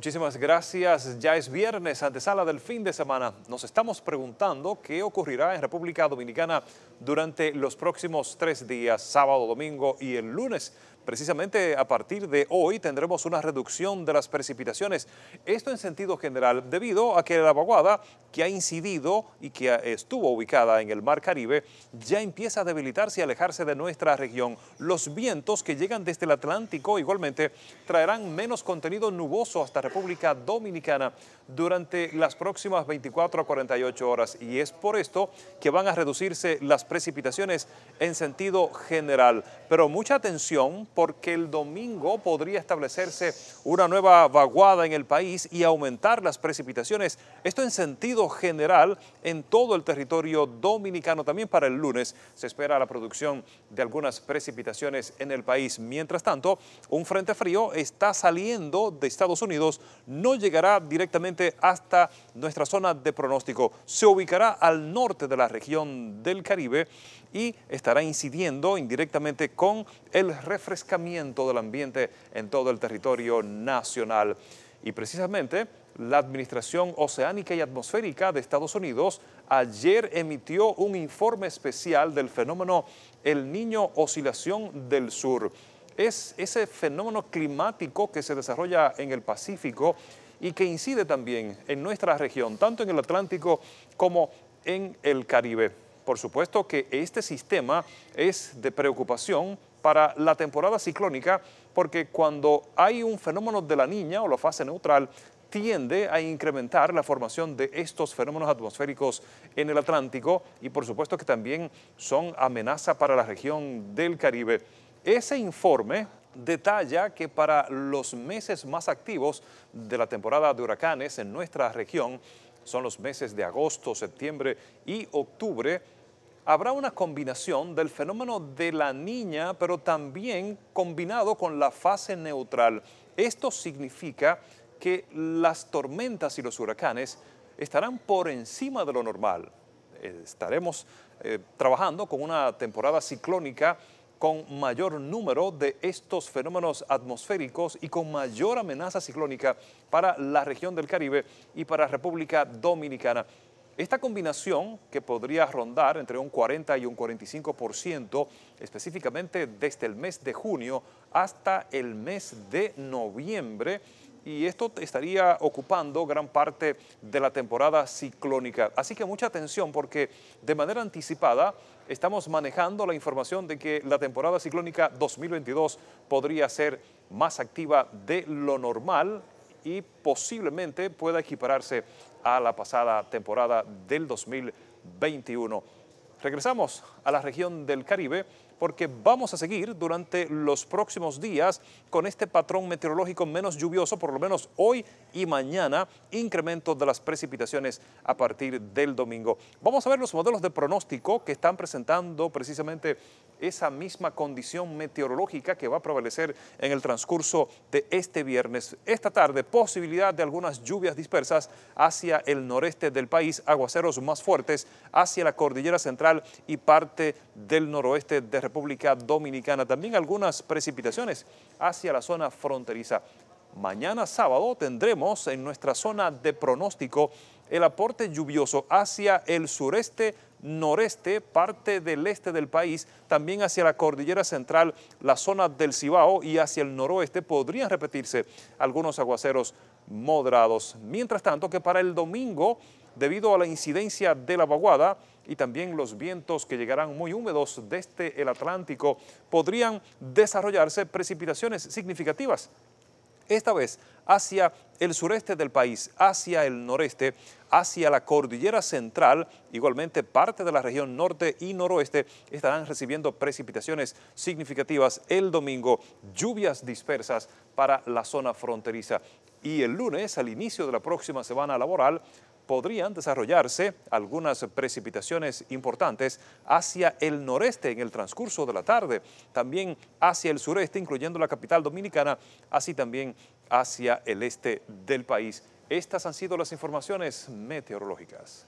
Muchísimas gracias. Ya es viernes, antesala del fin de semana. Nos estamos preguntando qué ocurrirá en República Dominicana durante los próximos tres días, sábado, domingo y el lunes. Precisamente a partir de hoy tendremos una reducción de las precipitaciones. Esto en sentido general, debido a que la vaguada que ha incidido y que estuvo ubicada en el Mar Caribe ya empieza a debilitarse y alejarse de nuestra región. Los vientos que llegan desde el Atlántico igualmente traerán menos contenido nuboso hasta República Dominicana durante las próximas 24 a 48 horas y es por esto que van a reducirse las precipitaciones en sentido general. Pero mucha atención porque el domingo podría establecerse una nueva vaguada en el país y aumentar las precipitaciones. Esto en sentido general en todo el territorio dominicano. También para el lunes se espera la producción de algunas precipitaciones en el país. Mientras tanto, un frente frío está saliendo de Estados Unidos, no llegará directamente hasta nuestra zona de pronóstico. Se ubicará al norte de la región del Caribe y estará incidiendo indirectamente con el refrescamiento del ambiente en todo el territorio nacional. Y precisamente la Administración Oceánica y Atmosférica de Estados Unidos ayer emitió un informe especial del fenómeno El Niño Oscilación del Sur. Es ese fenómeno climático que se desarrolla en el Pacífico y que incide también en nuestra región, tanto en el Atlántico como en el Caribe. Por supuesto que este sistema es de preocupación para la temporada ciclónica porque cuando hay un fenómeno de la niña o la fase neutral, tiende a incrementar la formación de estos fenómenos atmosféricos en el Atlántico y por supuesto que también son amenaza para la región del Caribe. Ese informe detalla que para los meses más activos de la temporada de huracanes en nuestra región son los meses de agosto, septiembre y octubre, habrá una combinación del fenómeno de la niña, pero también combinado con la fase neutral. Esto significa que las tormentas y los huracanes estarán por encima de lo normal. Estaremos eh, trabajando con una temporada ciclónica con mayor número de estos fenómenos atmosféricos y con mayor amenaza ciclónica para la región del Caribe y para República Dominicana. Esta combinación, que podría rondar entre un 40 y un 45%, específicamente desde el mes de junio hasta el mes de noviembre, y esto estaría ocupando gran parte de la temporada ciclónica. Así que mucha atención porque de manera anticipada estamos manejando la información de que la temporada ciclónica 2022 podría ser más activa de lo normal y posiblemente pueda equipararse a la pasada temporada del 2021. Regresamos a la región del Caribe porque vamos a seguir durante los próximos días con este patrón meteorológico menos lluvioso, por lo menos hoy y mañana, incremento de las precipitaciones a partir del domingo. Vamos a ver los modelos de pronóstico que están presentando precisamente esa misma condición meteorológica que va a prevalecer en el transcurso de este viernes. Esta tarde, posibilidad de algunas lluvias dispersas hacia el noreste del país, aguaceros más fuertes hacia la cordillera central y parte del noroeste de República República Dominicana. También algunas precipitaciones hacia la zona fronteriza. Mañana sábado tendremos en nuestra zona de pronóstico el aporte lluvioso hacia el sureste, noreste, parte del este del país, también hacia la cordillera central, la zona del Cibao y hacia el noroeste podrían repetirse algunos aguaceros moderados. Mientras tanto que para el domingo debido a la incidencia de la vaguada y también los vientos que llegarán muy húmedos desde el Atlántico, podrían desarrollarse precipitaciones significativas esta vez hacia el sureste del país, hacia el noreste, hacia la cordillera central, igualmente parte de la región norte y noroeste estarán recibiendo precipitaciones significativas el domingo, lluvias dispersas para la zona fronteriza. Y el lunes, al inicio de la próxima semana laboral, podrían desarrollarse algunas precipitaciones importantes hacia el noreste en el transcurso de la tarde, también hacia el sureste, incluyendo la capital dominicana, así también hacia el este del país. Estas han sido las informaciones meteorológicas.